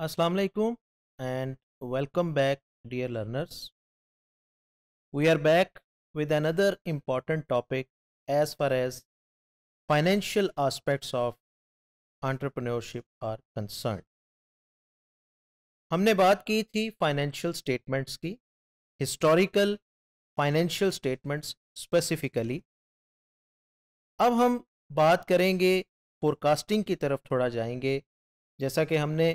Assalamu alaikum and welcome back dear learners. We are back with another important topic as far as financial aspects of entrepreneurship are concerned. हमने बात की थी financial statements की historical financial statements specifically अब हम बात करेंगे forecasting की तरफ थोड़ा जाएंगे जैसा कि हमने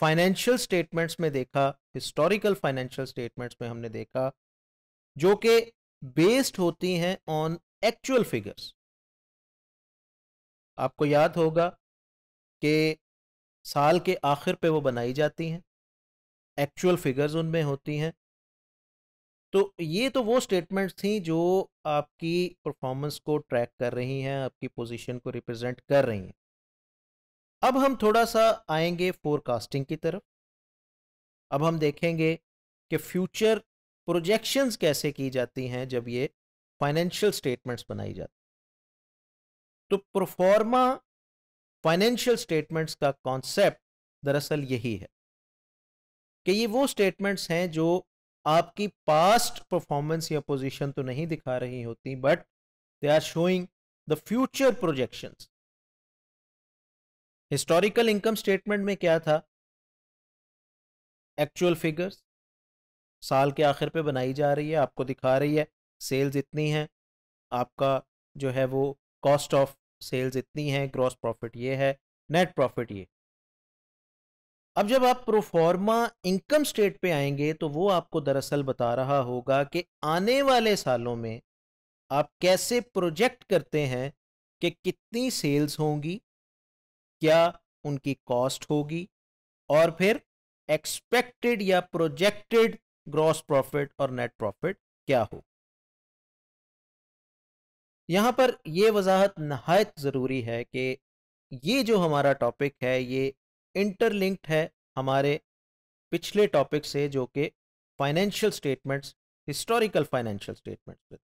फाइनेंशियल स्टेटमेंट्स में देखा हिस्टोरिकल फाइनेंशियल स्टेटमेंट्स में हमने देखा जो कि बेस्ड होती हैं ऑन एक्चुअल फिगर्स आपको याद होगा कि साल के आखिर पे वो बनाई जाती हैं एक्चुअल फिगर्स उनमें होती हैं तो ये तो वो स्टेटमेंट्स थी जो आपकी परफॉर्मेंस को ट्रैक कर रही हैं आपकी पोजीशन को रिप्रेजेंट कर रही हैं अब हम थोड़ा सा आएंगे फोरकास्टिंग की तरफ अब हम देखेंगे कि फ्यूचर प्रोजेक्शंस कैसे की जाती हैं जब ये फाइनेंशियल स्टेटमेंट्स बनाई जाती तो प्रोफॉर्मा फाइनेंशियल स्टेटमेंट्स का कॉन्सेप्ट दरअसल यही है कि ये वो स्टेटमेंट्स हैं जो आपकी पास्ट परफॉर्मेंस या पोजीशन तो नहीं दिखा रही होती but they are showing the future projections historical income statement में क्या था एक्चुअल फिगर्स साल के आखिर पे बनाई जा रही है आपको दिखा रही है सेल्स इतनी है आपका जो है वो कॉस्ट ऑफ सेल्स इतनी है ग्रॉस प्रॉफिट ये है नेट प्रॉफिट ये अब जब आप प्रोफॉर्मा इनकम स्टेट पे आएंगे तो वो आपको दरअसल बता रहा होगा कि आने वाले सालों में आप कैसे प्रोजेक्ट करते हैं कि कितनी सेल्स होंगी क्या उनकी कॉस्ट होगी और फिर एक्सपेक्टेड या प्रोजेक्टेड ग्रॉस प्रॉफिट और नेट प्रॉफिट क्या हो यहां पर यह वजाहत नहायत ज़रूरी है कि ये जो हमारा टॉपिक है ये इंटरलिंक्ड है हमारे पिछले टॉपिक से जो कि financial statements historical financial statements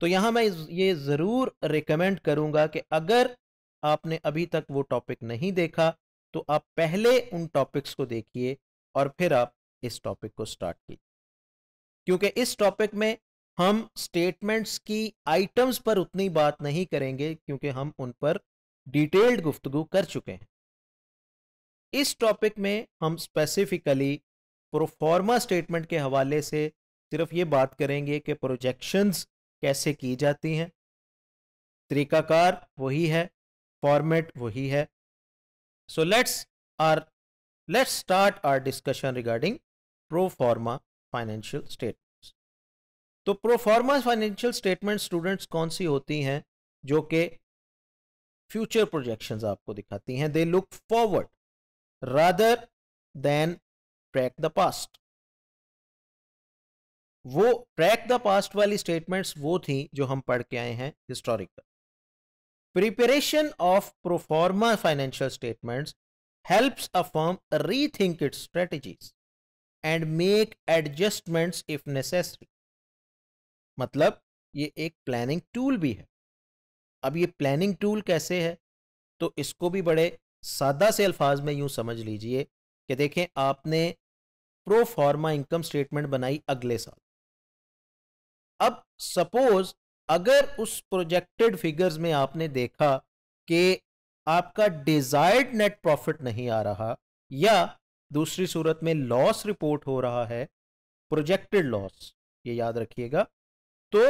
तो यहाँ मैं ये ज़रूर रिकमेंड करूँगा कि अगर आपने अभी तक वो टॉपिक नहीं देखा तो आप पहले उन टॉपिक्स को देखिए और फिर आप इस टॉपिक को स्टार्ट कीजिए क्योंकि इस टॉपिक में हम स्टेटमेंट्स की आइटम्स पर उतनी बात नहीं करेंगे क्योंकि हम उन पर डिटेल्ड गुफ्तगु कर चुके हैं इस टॉपिक में हम स्पेसिफिकली प्रोफॉर्मा स्टेटमेंट के हवाले से सिर्फ ये बात करेंगे कि प्रोजेक्शंस कैसे की जाती हैं तरीकाकार वही है फॉर्मेट वही है so let's our let's start our discussion regarding proforma financial statements तो प्रोफॉर्मा फाइनेंशियल स्टेटमेंट स्टूडेंट्स कौन सी होती हैं जो कि फ्यूचर प्रोजेक्शन आपको दिखाती हैं they look forward rather than track the past वो ट्रैक द पास्ट वाली स्टेटमेंट्स वो थी जो हम पढ़ के आए हैं historical Preparation of pro forma financial statements helps a firm rethink its strategies and make adjustments if necessary. मतलब ये एक प्लानिंग टूल भी है अब ये प्लानिंग टूल कैसे है तो इसको भी बड़े सादा से अल्फाज में यूं समझ लीजिए कि देखें आपने प्रो फॉर्मा इनकम स्टेटमेंट बनाई अगले साल अब सपोज अगर उस प्रोजेक्टेड फिगर्स में आपने देखा कि आपका डिजायर्ड नेट प्रॉफिट नहीं आ रहा या दूसरी सूरत में लॉस रिपोर्ट हो रहा है प्रोजेक्टेड लॉस ये याद रखिएगा तो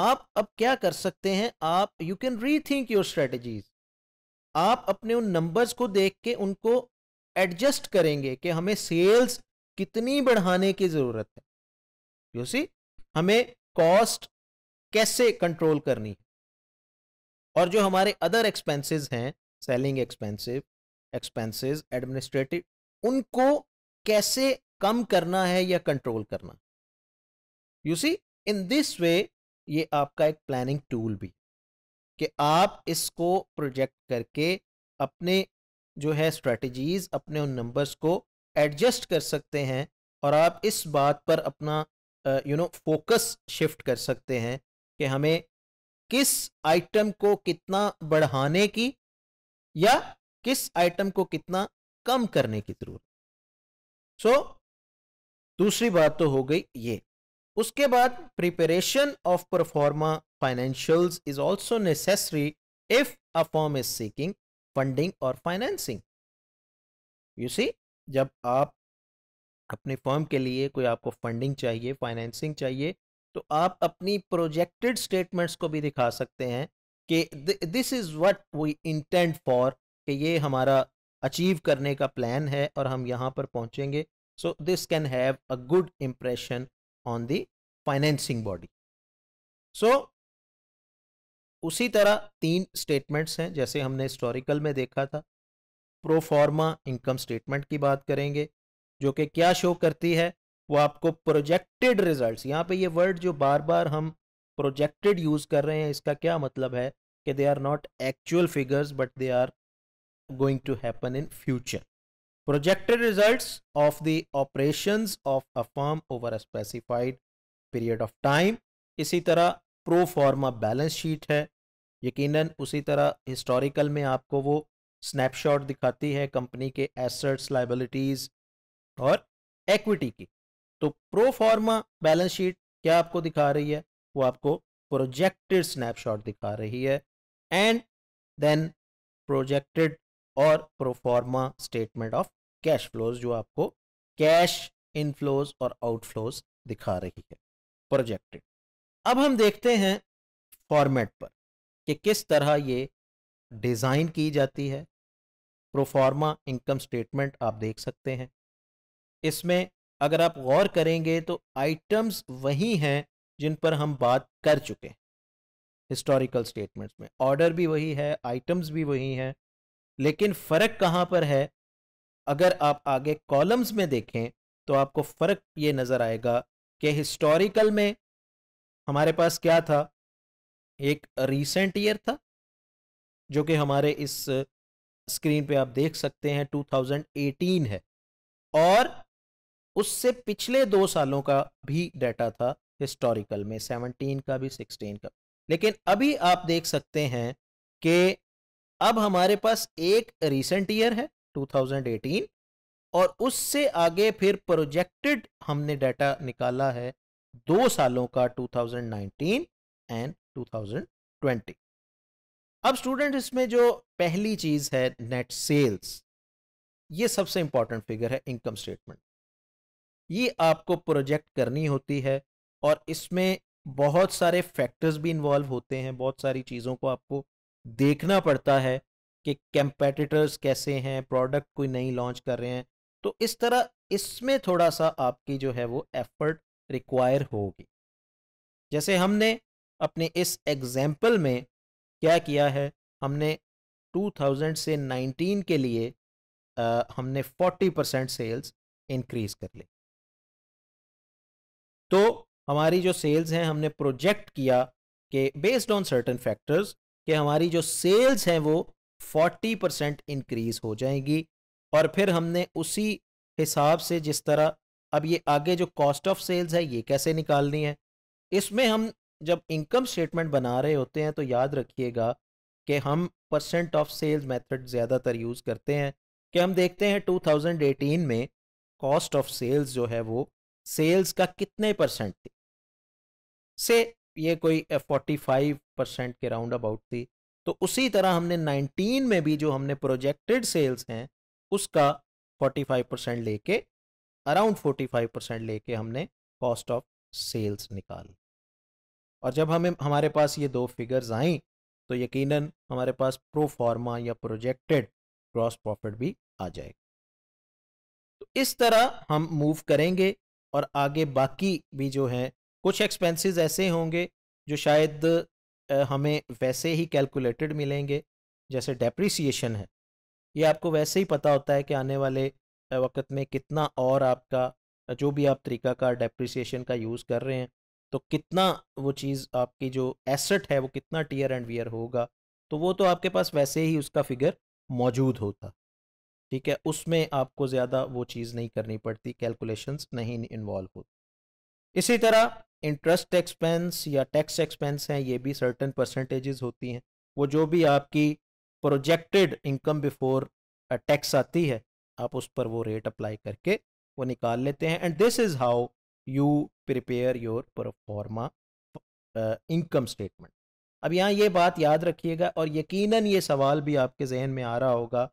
आप अब क्या कर सकते हैं आप you can rethink your strategies आप अपने उन नंबर्स को देख के उनको एडजस्ट करेंगे कि हमें सेल्स कितनी बढ़ाने की ज़रूरत है यू सी हमें कॉस्ट कैसे कंट्रोल करनी है और जो हमारे अदर एक्सपेंसेस हैं सेलिंग एक्सपेंसिव एक्सपेंसेस एडमिनिस्ट्रेटिव उनको कैसे कम करना है या कंट्रोल करना you see in this way ये आपका एक प्लानिंग टूल भी कि आप इसको प्रोजेक्ट करके अपने जो है स्ट्रेटजीज अपने उन नंबर्स को एडजस्ट कर सकते हैं और आप इस बात पर अपना यू नो फोकस शिफ्ट कर सकते हैं कि हमें किस आइटम को कितना बढ़ाने की या किस आइटम को कितना कम करने की जरूरत सो so, दूसरी बात तो हो गई ये उसके बाद preparation of proforma financials is also necessary if a firm is seeking funding और फाइनेंसिंग यू सी जब आप अपने फॉर्म के लिए कोई आपको फंडिंग चाहिए फाइनेंसिंग चाहिए तो आप अपनी प्रोजेक्टेड स्टेटमेंट्स को भी दिखा सकते हैं कि this is what we intend for कि ये हमारा अचीव करने का प्लान है और हम यहाँ पर पहुँचेंगे so this can have a good impression on the financing body so उसी तरह तीन स्टेटमेंट्स हैं जैसे हमने हिस्टोरिकल में देखा था प्रोफॉर्मा इनकम स्टेटमेंट की बात करेंगे जो कि क्या शो करती है वो आपको प्रोजेक्टेड रिजल्ट्स यहाँ पे ये वर्ड जो बार बार हम प्रोजेक्टेड यूज़ कर रहे हैं इसका क्या मतलब है कि they are not actual figures but they are going to happen in future projected results of the operation of a firm over a specified period of time इसी तरह प्रो फॉर्मा बैलेंस शीट है यकीनन उसी तरह हिस्टोरिकल में आपको वो स्नैपशॉट दिखाती है कंपनी के एसेट्स लाइबिलिटीज़ और एक्विटी की तो प्रोफॉर्मा बैलेंस शीट क्या आपको दिखा रही है वो आपको प्रोजेक्टेड स्नैपशॉट दिखा रही है एंड देन प्रोजेक्टेड और proforma statement of cash flows जो आपको कैश इनफ्लोज और आउटफ्लोज दिखा रही है प्रोजेक्टेड अब हम देखते हैं फॉर्मेट पर कि किस तरह ये डिज़ाइन की जाती है प्रोफार्मा इनकम स्टेटमेंट आप देख सकते हैं इसमें अगर आप गौर करेंगे तो आइटम्स वही हैं जिन पर हम बात कर चुके हैं हिस्टोरिकल स्टेटमेंट्स में ऑर्डर भी वही है आइटम्स भी वही हैं लेकिन फ़र्क कहाँ पर है अगर आप आगे कॉलम्स में देखें तो आपको फ़र्क ये नज़र आएगा कि हिस्टोरिकल में हमारे पास क्या था एक रीसेंट ईयर था जो कि हमारे इस स्क्रीन पे आप देख सकते हैं 2018 है और उससे पिछले दो सालों का भी डाटा था हिस्टोरिकल में सेवनटीन का भी सिक्सटीन का लेकिन अभी आप देख सकते हैं कि अब हमारे पास एक रिसेंट ईयर है 2018 और उससे आगे फिर प्रोजेक्टेड हमने डाटा निकाला है दो सालों का 2019 एंड 2020 अब स्टूडेंट इसमें जो पहली चीज है नेट सेल्स ये सबसे इंपॉर्टेंट फिगर है इनकम स्टेटमेंट ये आपको प्रोजेक्ट करनी होती है और इसमें बहुत सारे फैक्टर्स भी इन्वॉल्व होते हैं बहुत सारी चीज़ों को आपको देखना पड़ता है कि कंपेटिटर्स कैसे हैं प्रोडक्ट कोई नई लॉन्च कर रहे हैं तो इस तरह इसमें थोड़ा सा आपकी जो है वो एफर्ट रिक्वायर होगी जैसे हमने अपने इस एग्जाम्पल में क्या किया है हमने 2000 से 19 के लिए आ, हमने 40 परसेंट सेल्स इंक्रीज कर ली तो हमारी जो सेल्स हैं हमने प्रोजेक्ट किया कि बेस्ड ऑन सर्टन फैक्टर्स कि हमारी जो सेल्स हैं वो 40 परसेंट इनक्रीज हो जाएंगी और फिर हमने उसी हिसाब से जिस तरह अब ये आगे जो कॉस्ट ऑफ सेल्स है ये कैसे निकालनी है इसमें हम जब इनकम स्टेटमेंट बना रहे होते हैं तो याद रखिएगा कि हम परसेंट ऑफ सेल्स मेथड ज़्यादातर यूज़ करते हैं कि हम देखते हैं 2018 में कॉस्ट ऑफ सेल्स जो है वो सेल्स का कितने परसेंट थी से ये कोई फोर्टी फाइव परसेंट के राउंड अबाउट थी तो उसी तरह हमने नाइनटीन में भी जो हमने प्रोजेक्टेड सेल्स हैं उसका फोर्टी फाइव परसेंट लेके अराउंड फोर्टी फाइव परसेंट लेके हमने कॉस्ट ऑफ सेल्स निकाल और जब हमें हमारे पास ये दो फिगर्स आई तो यकीनन हमारे पास प्रोफॉर्मा या प्रोजेक्टेड ग्रॉस प्रॉफिट भी आ जाएगा तो इस तरह हम मूव करेंगे और आगे बाकी भी जो हैं कुछ एक्सपेंसेस ऐसे होंगे जो शायद हमें वैसे ही कैलकुलेटेड मिलेंगे जैसे डेप्रिसिएशन है ये आपको वैसे ही पता होता है कि आने वाले वक्त में कितना और आपका जो भी आप तरीका का डेप्रिसिएशन का यूज़ कर रहे हैं तो कितना वो चीज़ आपकी जो एसेट है वो कितना टीयर एंड वियर होगा तो वो तो आपके पास वैसे ही उसका फिगर मौजूद होता ठीक है उसमें आपको ज़्यादा वो चीज़ नहीं करनी पड़ती कैलकुलेशंस नहीं इन्वॉल्व होती इसी तरह इंटरेस्ट एक्सपेंस या टैक्स एक्सपेंस हैं ये भी सर्टन परसेंटेजेस होती हैं वो जो भी आपकी प्रोजेक्टेड इनकम बिफोर टैक्स आती है आप उस पर वो रेट अप्लाई करके वो निकाल लेते हैं and this is how you prepare your proforma income statement अब यहाँ ये बात याद रखिएगा और यकीनन ये सवाल भी आपके जहन में आ रहा होगा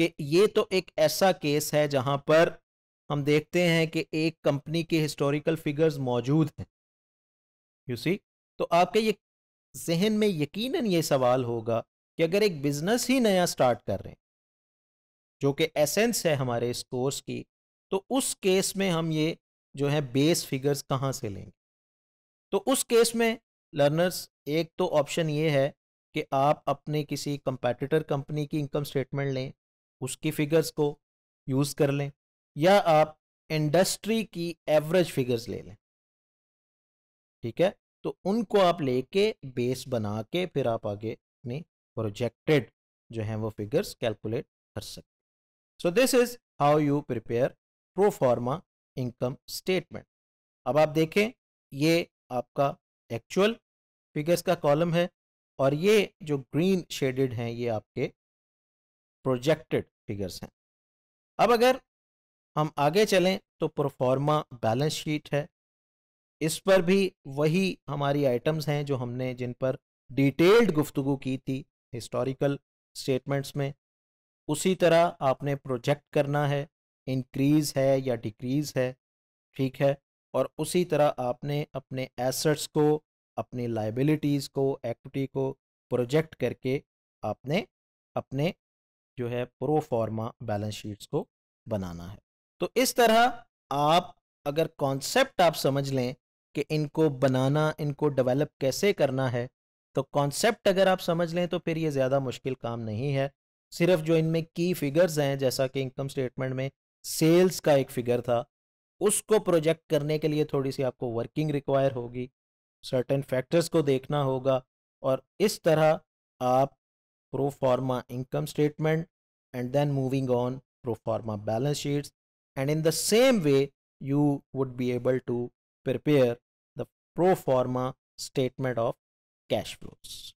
कि ये तो एक ऐसा केस है जहां पर हम देखते हैं कि एक कंपनी के हिस्टोरिकल फिगर्स मौजूद हैं यू सी तो आपके ये जहन में यकीनन ये सवाल होगा कि अगर एक बिजनेस ही नया स्टार्ट कर रहे हैं जो कि एसेंस है हमारे इस कोर्स की तो उस केस में हम ये जो है बेस फिगर्स कहाँ से लेंगे तो उस केस में लर्नर्स एक तो ऑप्शन ये है कि आप अपने किसी कंपेटिटर कंपनी की इनकम स्टेटमेंट लें उसकी फिगर्स को यूज़ कर लें या आप इंडस्ट्री की एवरेज फिगर्स ले लें ठीक है तो उनको आप लेके बेस बना के फिर आप आगे अपने प्रोजेक्टेड जो है वो फिगर्स कैलकुलेट कर सकते so this is how you prepare proforma income statement अब आप देखें ये आपका एक्चुअल फिगर्स का कॉलम है और ये जो ग्रीन शेडेड हैं ये आपके प्रोजेक्टेड फिगर्स हैं अब अगर हम आगे चलें तो प्रोफॉर्मा बैलेंस शीट है इस पर भी वही हमारी आइटम्स हैं जो हमने जिन पर डिटेल्ड गुफ्तु की थी हिस्टोरिकल स्टेटमेंट्स में उसी तरह आपने प्रोजेक्ट करना है इंक्रीज़ है या डिक्रीज़ है ठीक है और उसी तरह आपने अपने एसेट्स को अपनी लाइबिलिटीज़ को एक्विटी को प्रोजेक्ट करके आपने अपने जो है प्रोफॉर्मा बैलेंस शीट्स को बनाना है तो इस तरह आप अगर कॉन्सेप्ट आप समझ लें कि इनको बनाना इनको डेवलप कैसे करना है तो कॉन्सेप्ट अगर आप समझ लें तो फिर ये ज़्यादा मुश्किल काम नहीं है सिर्फ जो इनमें की फिगर्स हैं जैसा कि इनकम स्टेटमेंट में सेल्स का एक फिगर था उसको प्रोजेक्ट करने के लिए थोड़ी सी आपको वर्किंग रिक्वायर होगी सर्टेन फैक्टर्स को देखना होगा और इस तरह आप pro forma income statement and then moving on pro forma balance sheets and in the same way you would be able to prepare the pro forma statement of cash flows